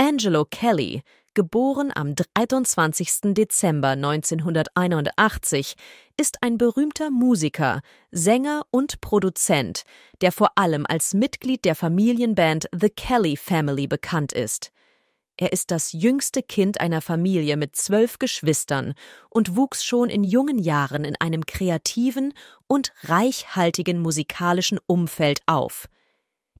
Angelo Kelly, geboren am 23. Dezember 1981, ist ein berühmter Musiker, Sänger und Produzent, der vor allem als Mitglied der Familienband The Kelly Family bekannt ist. Er ist das jüngste Kind einer Familie mit zwölf Geschwistern und wuchs schon in jungen Jahren in einem kreativen und reichhaltigen musikalischen Umfeld auf.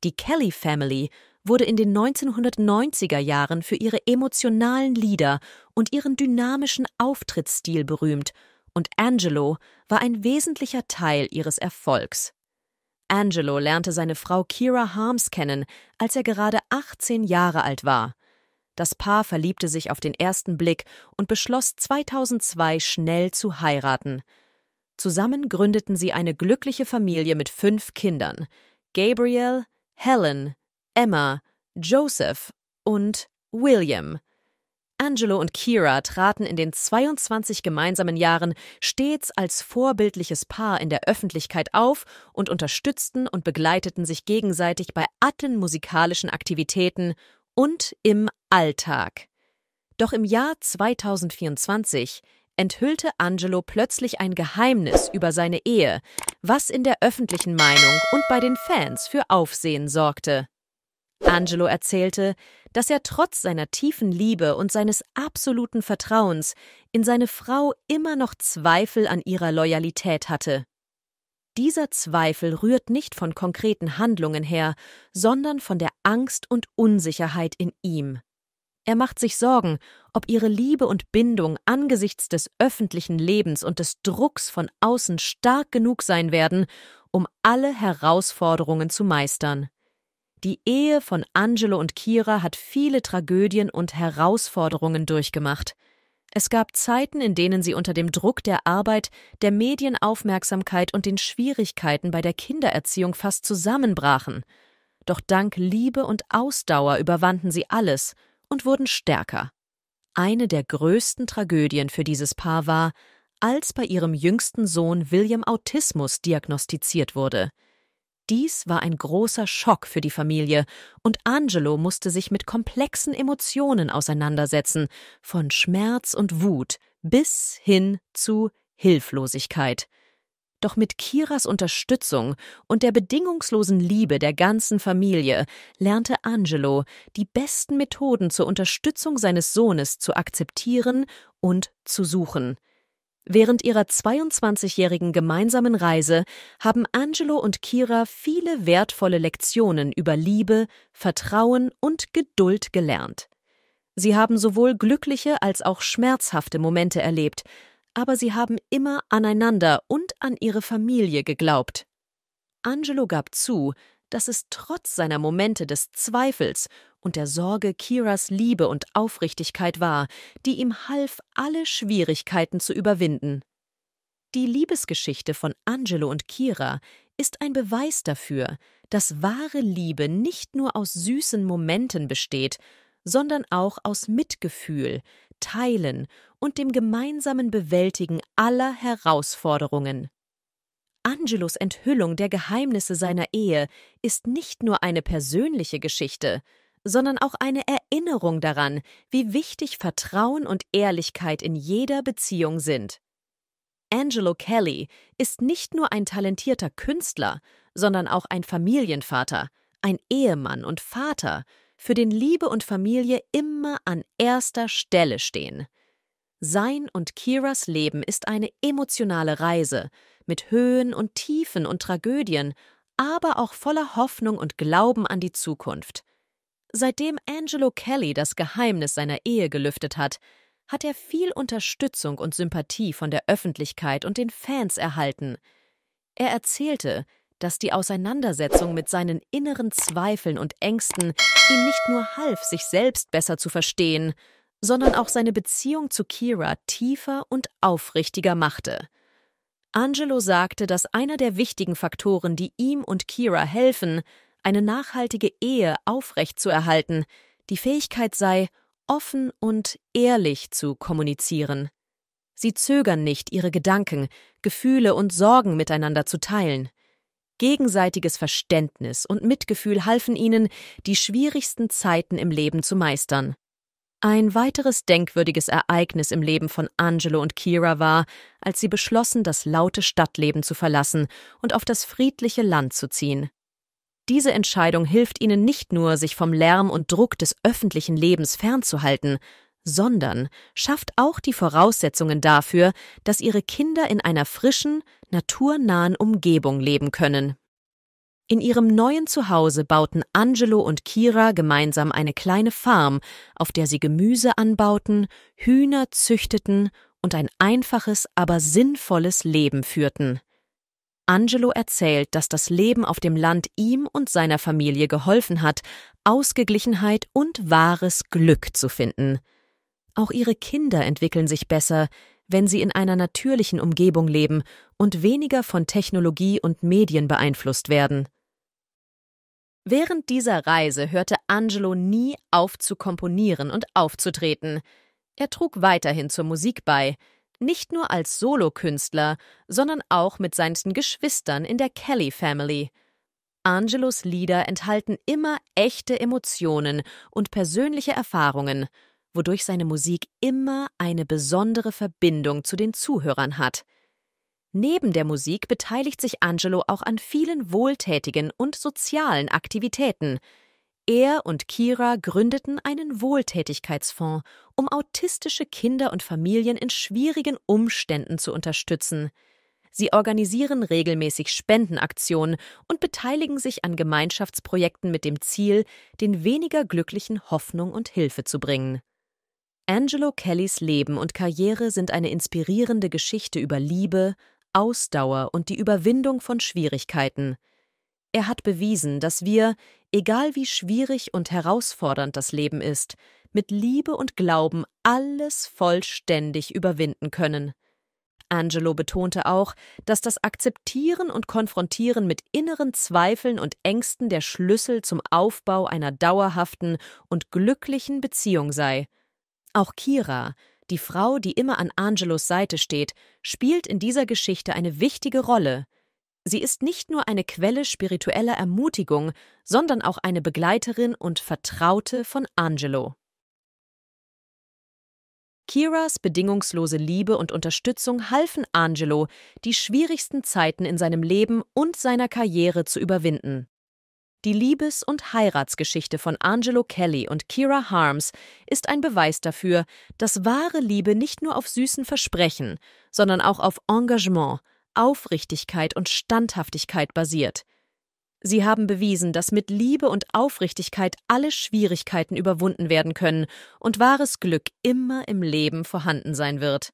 Die Kelly Family wurde in den 1990er Jahren für ihre emotionalen Lieder und ihren dynamischen Auftrittsstil berühmt, und Angelo war ein wesentlicher Teil ihres Erfolgs. Angelo lernte seine Frau Kira Harms kennen, als er gerade 18 Jahre alt war. Das Paar verliebte sich auf den ersten Blick und beschloss 2002 schnell zu heiraten. Zusammen gründeten sie eine glückliche Familie mit fünf Kindern: Gabriel, Helen, Emma, Joseph und William. Angelo und Kira traten in den 22 gemeinsamen Jahren stets als vorbildliches Paar in der Öffentlichkeit auf und unterstützten und begleiteten sich gegenseitig bei allen musikalischen Aktivitäten und im Alltag. Doch im Jahr 2024 enthüllte Angelo plötzlich ein Geheimnis über seine Ehe, was in der öffentlichen Meinung und bei den Fans für Aufsehen sorgte. Angelo erzählte, dass er trotz seiner tiefen Liebe und seines absoluten Vertrauens in seine Frau immer noch Zweifel an ihrer Loyalität hatte. Dieser Zweifel rührt nicht von konkreten Handlungen her, sondern von der Angst und Unsicherheit in ihm. Er macht sich Sorgen, ob ihre Liebe und Bindung angesichts des öffentlichen Lebens und des Drucks von außen stark genug sein werden, um alle Herausforderungen zu meistern. Die Ehe von Angelo und Kira hat viele Tragödien und Herausforderungen durchgemacht. Es gab Zeiten, in denen sie unter dem Druck der Arbeit, der Medienaufmerksamkeit und den Schwierigkeiten bei der Kindererziehung fast zusammenbrachen. Doch dank Liebe und Ausdauer überwanden sie alles und wurden stärker. Eine der größten Tragödien für dieses Paar war, als bei ihrem jüngsten Sohn William Autismus diagnostiziert wurde. Dies war ein großer Schock für die Familie, und Angelo musste sich mit komplexen Emotionen auseinandersetzen, von Schmerz und Wut bis hin zu Hilflosigkeit. Doch mit Kiras Unterstützung und der bedingungslosen Liebe der ganzen Familie lernte Angelo, die besten Methoden zur Unterstützung seines Sohnes zu akzeptieren und zu suchen. Während ihrer 22-jährigen gemeinsamen Reise haben Angelo und Kira viele wertvolle Lektionen über Liebe, Vertrauen und Geduld gelernt. Sie haben sowohl glückliche als auch schmerzhafte Momente erlebt, aber sie haben immer aneinander und an ihre Familie geglaubt. Angelo gab zu, dass es trotz seiner Momente des Zweifels und der Sorge Kiras Liebe und Aufrichtigkeit war, die ihm half, alle Schwierigkeiten zu überwinden. Die Liebesgeschichte von Angelo und Kira ist ein Beweis dafür, dass wahre Liebe nicht nur aus süßen Momenten besteht, sondern auch aus Mitgefühl, Teilen und dem gemeinsamen Bewältigen aller Herausforderungen. Angelos Enthüllung der Geheimnisse seiner Ehe ist nicht nur eine persönliche Geschichte, sondern auch eine Erinnerung daran, wie wichtig Vertrauen und Ehrlichkeit in jeder Beziehung sind. Angelo Kelly ist nicht nur ein talentierter Künstler, sondern auch ein Familienvater, ein Ehemann und Vater, für den Liebe und Familie immer an erster Stelle stehen. Sein und Kiras Leben ist eine emotionale Reise, mit Höhen und Tiefen und Tragödien, aber auch voller Hoffnung und Glauben an die Zukunft. Seitdem Angelo Kelly das Geheimnis seiner Ehe gelüftet hat, hat er viel Unterstützung und Sympathie von der Öffentlichkeit und den Fans erhalten. Er erzählte, dass die Auseinandersetzung mit seinen inneren Zweifeln und Ängsten ihm nicht nur half, sich selbst besser zu verstehen, sondern auch seine Beziehung zu Kira tiefer und aufrichtiger machte. Angelo sagte, dass einer der wichtigen Faktoren, die ihm und Kira helfen, eine nachhaltige Ehe aufrechtzuerhalten, die Fähigkeit sei, offen und ehrlich zu kommunizieren. Sie zögern nicht, ihre Gedanken, Gefühle und Sorgen miteinander zu teilen. Gegenseitiges Verständnis und Mitgefühl halfen ihnen, die schwierigsten Zeiten im Leben zu meistern. Ein weiteres denkwürdiges Ereignis im Leben von Angelo und Kira war, als sie beschlossen, das laute Stadtleben zu verlassen und auf das friedliche Land zu ziehen. Diese Entscheidung hilft ihnen nicht nur, sich vom Lärm und Druck des öffentlichen Lebens fernzuhalten, sondern schafft auch die Voraussetzungen dafür, dass ihre Kinder in einer frischen, naturnahen Umgebung leben können. In ihrem neuen Zuhause bauten Angelo und Kira gemeinsam eine kleine Farm, auf der sie Gemüse anbauten, Hühner züchteten und ein einfaches, aber sinnvolles Leben führten. Angelo erzählt, dass das Leben auf dem Land ihm und seiner Familie geholfen hat, Ausgeglichenheit und wahres Glück zu finden. Auch ihre Kinder entwickeln sich besser, wenn sie in einer natürlichen Umgebung leben und weniger von Technologie und Medien beeinflusst werden. Während dieser Reise hörte Angelo nie auf zu komponieren und aufzutreten. Er trug weiterhin zur Musik bei, nicht nur als Solokünstler, sondern auch mit seinen Geschwistern in der Kelly Family. Angelos Lieder enthalten immer echte Emotionen und persönliche Erfahrungen, wodurch seine Musik immer eine besondere Verbindung zu den Zuhörern hat. Neben der Musik beteiligt sich Angelo auch an vielen wohltätigen und sozialen Aktivitäten, er und Kira gründeten einen Wohltätigkeitsfonds, um autistische Kinder und Familien in schwierigen Umständen zu unterstützen. Sie organisieren regelmäßig Spendenaktionen und beteiligen sich an Gemeinschaftsprojekten mit dem Ziel, den weniger Glücklichen Hoffnung und Hilfe zu bringen. Angelo Kellys Leben und Karriere sind eine inspirierende Geschichte über Liebe, Ausdauer und die Überwindung von Schwierigkeiten. Er hat bewiesen, dass wir, egal wie schwierig und herausfordernd das Leben ist, mit Liebe und Glauben alles vollständig überwinden können. Angelo betonte auch, dass das Akzeptieren und Konfrontieren mit inneren Zweifeln und Ängsten der Schlüssel zum Aufbau einer dauerhaften und glücklichen Beziehung sei. Auch Kira, die Frau, die immer an Angelos Seite steht, spielt in dieser Geschichte eine wichtige Rolle – Sie ist nicht nur eine Quelle spiritueller Ermutigung, sondern auch eine Begleiterin und Vertraute von Angelo. Kiras bedingungslose Liebe und Unterstützung halfen Angelo, die schwierigsten Zeiten in seinem Leben und seiner Karriere zu überwinden. Die Liebes- und Heiratsgeschichte von Angelo Kelly und Kira Harms ist ein Beweis dafür, dass wahre Liebe nicht nur auf süßen Versprechen, sondern auch auf Engagement, Aufrichtigkeit und Standhaftigkeit basiert. Sie haben bewiesen, dass mit Liebe und Aufrichtigkeit alle Schwierigkeiten überwunden werden können und wahres Glück immer im Leben vorhanden sein wird.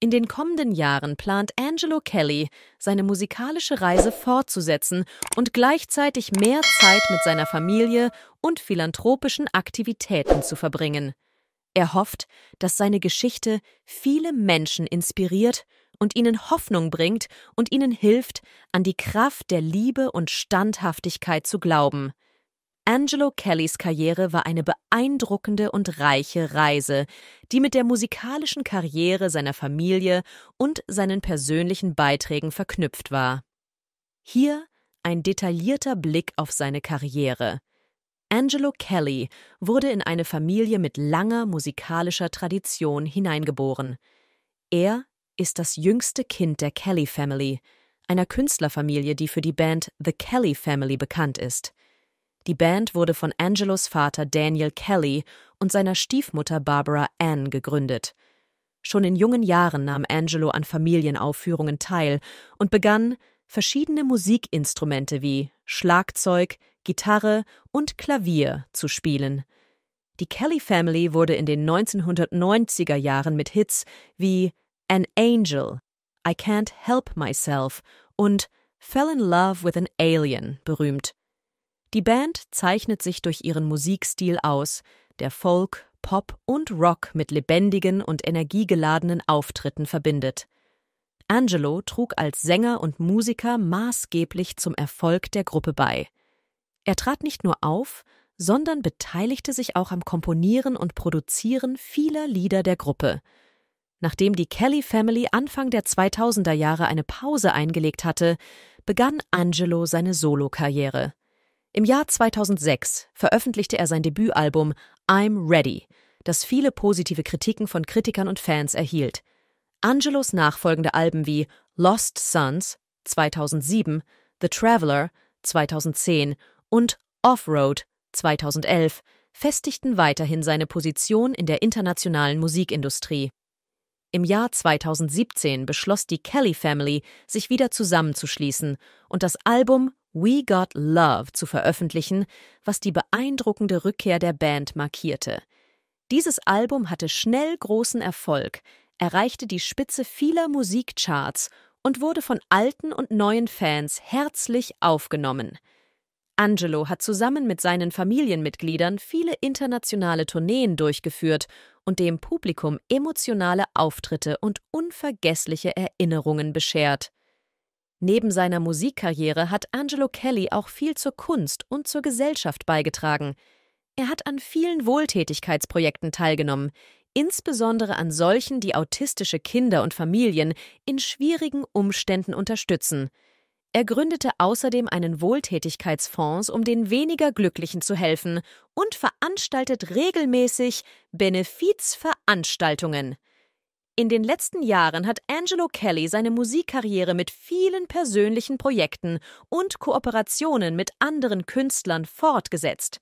In den kommenden Jahren plant Angelo Kelly, seine musikalische Reise fortzusetzen und gleichzeitig mehr Zeit mit seiner Familie und philanthropischen Aktivitäten zu verbringen. Er hofft, dass seine Geschichte viele Menschen inspiriert und ihnen Hoffnung bringt und ihnen hilft, an die Kraft der Liebe und Standhaftigkeit zu glauben. Angelo Kellys Karriere war eine beeindruckende und reiche Reise, die mit der musikalischen Karriere seiner Familie und seinen persönlichen Beiträgen verknüpft war. Hier ein detaillierter Blick auf seine Karriere. Angelo Kelly wurde in eine Familie mit langer musikalischer Tradition hineingeboren. Er ist das jüngste Kind der Kelly Family, einer Künstlerfamilie, die für die Band The Kelly Family bekannt ist. Die Band wurde von Angelos Vater Daniel Kelly und seiner Stiefmutter Barbara Ann gegründet. Schon in jungen Jahren nahm Angelo an Familienaufführungen teil und begann, verschiedene Musikinstrumente wie Schlagzeug, Gitarre und Klavier zu spielen. Die Kelly Family wurde in den 1990er Jahren mit Hits wie an Angel, I Can't Help Myself und Fell in Love with an Alien berühmt. Die Band zeichnet sich durch ihren Musikstil aus, der Folk, Pop und Rock mit lebendigen und energiegeladenen Auftritten verbindet. Angelo trug als Sänger und Musiker maßgeblich zum Erfolg der Gruppe bei. Er trat nicht nur auf, sondern beteiligte sich auch am Komponieren und Produzieren vieler Lieder der Gruppe – Nachdem die Kelly Family Anfang der 2000er Jahre eine Pause eingelegt hatte, begann Angelo seine Solokarriere. Im Jahr 2006 veröffentlichte er sein Debütalbum I'm Ready, das viele positive Kritiken von Kritikern und Fans erhielt. Angelos nachfolgende Alben wie Lost Sons 2007, The Traveler 2010 und Offroad 2011 festigten weiterhin seine Position in der internationalen Musikindustrie. Im Jahr 2017 beschloss die Kelly Family, sich wieder zusammenzuschließen und das Album We Got Love zu veröffentlichen, was die beeindruckende Rückkehr der Band markierte. Dieses Album hatte schnell großen Erfolg, erreichte die Spitze vieler Musikcharts und wurde von alten und neuen Fans herzlich aufgenommen. Angelo hat zusammen mit seinen Familienmitgliedern viele internationale Tourneen durchgeführt und dem Publikum emotionale Auftritte und unvergessliche Erinnerungen beschert. Neben seiner Musikkarriere hat Angelo Kelly auch viel zur Kunst und zur Gesellschaft beigetragen. Er hat an vielen Wohltätigkeitsprojekten teilgenommen, insbesondere an solchen, die autistische Kinder und Familien in schwierigen Umständen unterstützen – er gründete außerdem einen Wohltätigkeitsfonds, um den weniger Glücklichen zu helfen und veranstaltet regelmäßig Benefizveranstaltungen. In den letzten Jahren hat Angelo Kelly seine Musikkarriere mit vielen persönlichen Projekten und Kooperationen mit anderen Künstlern fortgesetzt.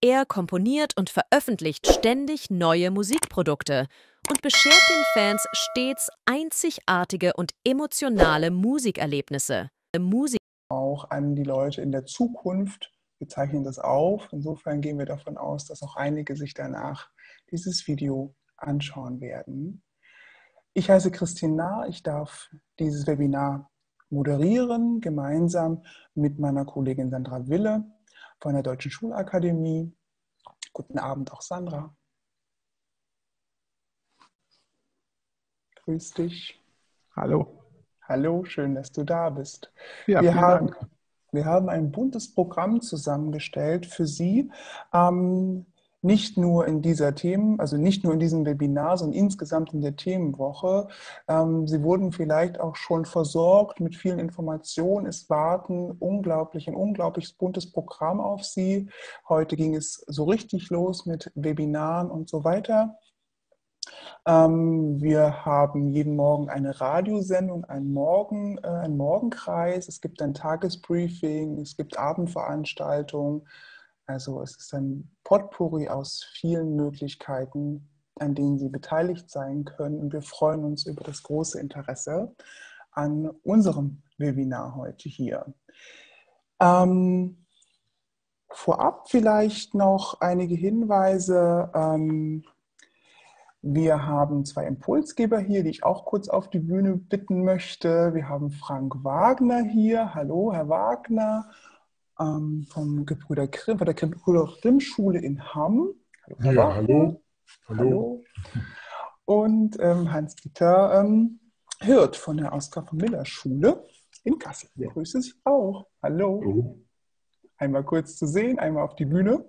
Er komponiert und veröffentlicht ständig neue Musikprodukte und beschert den Fans stets einzigartige und emotionale Musikerlebnisse. Äh, Musik. Auch an die Leute in der Zukunft. Wir zeichnen das auf. Insofern gehen wir davon aus, dass auch einige sich danach dieses Video anschauen werden. Ich heiße Christine Nahr. Ich darf dieses Webinar moderieren, gemeinsam mit meiner Kollegin Sandra Wille von der Deutschen Schulakademie. Guten Abend auch Sandra. Grüß dich. Hallo. Hallo, schön, dass du da bist. Ja, wir, haben, Dank. wir haben ein buntes Programm zusammengestellt für Sie. Ähm, nicht nur in dieser Themen, also nicht nur in diesem Webinar, sondern insgesamt in der Themenwoche. Ähm, Sie wurden vielleicht auch schon versorgt mit vielen Informationen. Es warten unglaublich, ein unglaublich buntes Programm auf Sie. Heute ging es so richtig los mit Webinaren und so weiter. Ähm, wir haben jeden Morgen eine Radiosendung, einen, Morgen, äh, einen Morgenkreis. Es gibt ein Tagesbriefing, es gibt Abendveranstaltungen. Also es ist ein Potpourri aus vielen Möglichkeiten, an denen Sie beteiligt sein können. Und wir freuen uns über das große Interesse an unserem Webinar heute hier. Ähm, vorab vielleicht noch einige Hinweise. Ähm, wir haben zwei Impulsgeber hier, die ich auch kurz auf die Bühne bitten möchte. Wir haben Frank Wagner hier. Hallo, Herr Wagner ähm, vom Gebrüder Grimm, von der Gebrüder Grimm Schule in Hamm. Hallo, Herr ja, Wagner. hallo. hallo. Und ähm, Hans-Dieter ähm, Hirt von der Oskar von Miller Schule in Kassel. Ja. Grüße Sie auch. Hallo. hallo. Einmal kurz zu sehen, einmal auf die Bühne.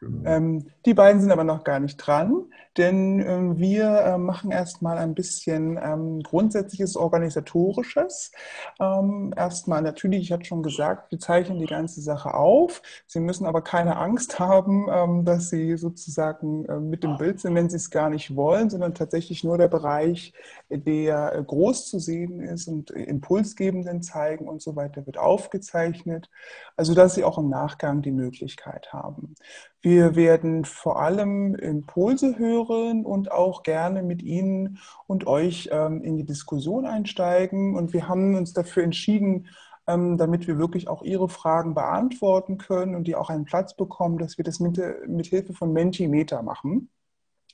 Genau. Ähm, die beiden sind aber noch gar nicht dran, denn ähm, wir äh, machen erstmal ein bisschen ähm, grundsätzliches organisatorisches. Ähm, erstmal natürlich, ich hatte schon gesagt, wir zeichnen die ganze Sache auf. Sie müssen aber keine Angst haben, ähm, dass Sie sozusagen äh, mit dem Bild sind, wenn Sie es gar nicht wollen, sondern tatsächlich nur der Bereich, der äh, groß zu sehen ist und äh, impulsgebenden zeigen und so weiter, wird aufgezeichnet. Also dass Sie auch im Nachgang die Möglichkeit haben. Wir wir werden vor allem Impulse hören und auch gerne mit Ihnen und euch ähm, in die Diskussion einsteigen. Und wir haben uns dafür entschieden, ähm, damit wir wirklich auch Ihre Fragen beantworten können und die auch einen Platz bekommen, dass wir das mit, mit Hilfe von Mentimeter machen.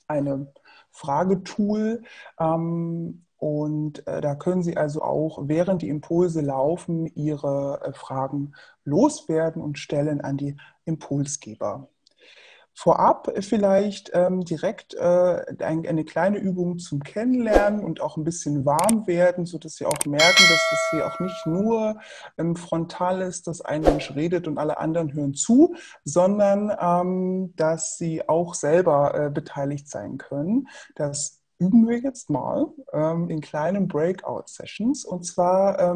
Eine Fragetool. Ähm, und äh, da können Sie also auch, während die Impulse laufen, Ihre äh, Fragen loswerden und stellen an die Impulsgeber. Vorab vielleicht ähm, direkt äh, ein, eine kleine Übung zum Kennenlernen und auch ein bisschen warm werden, sodass Sie auch merken, dass das hier auch nicht nur ähm, frontal ist, dass ein Mensch redet und alle anderen hören zu, sondern ähm, dass Sie auch selber äh, beteiligt sein können. Das üben wir jetzt mal ähm, in kleinen Breakout-Sessions und zwar ähm,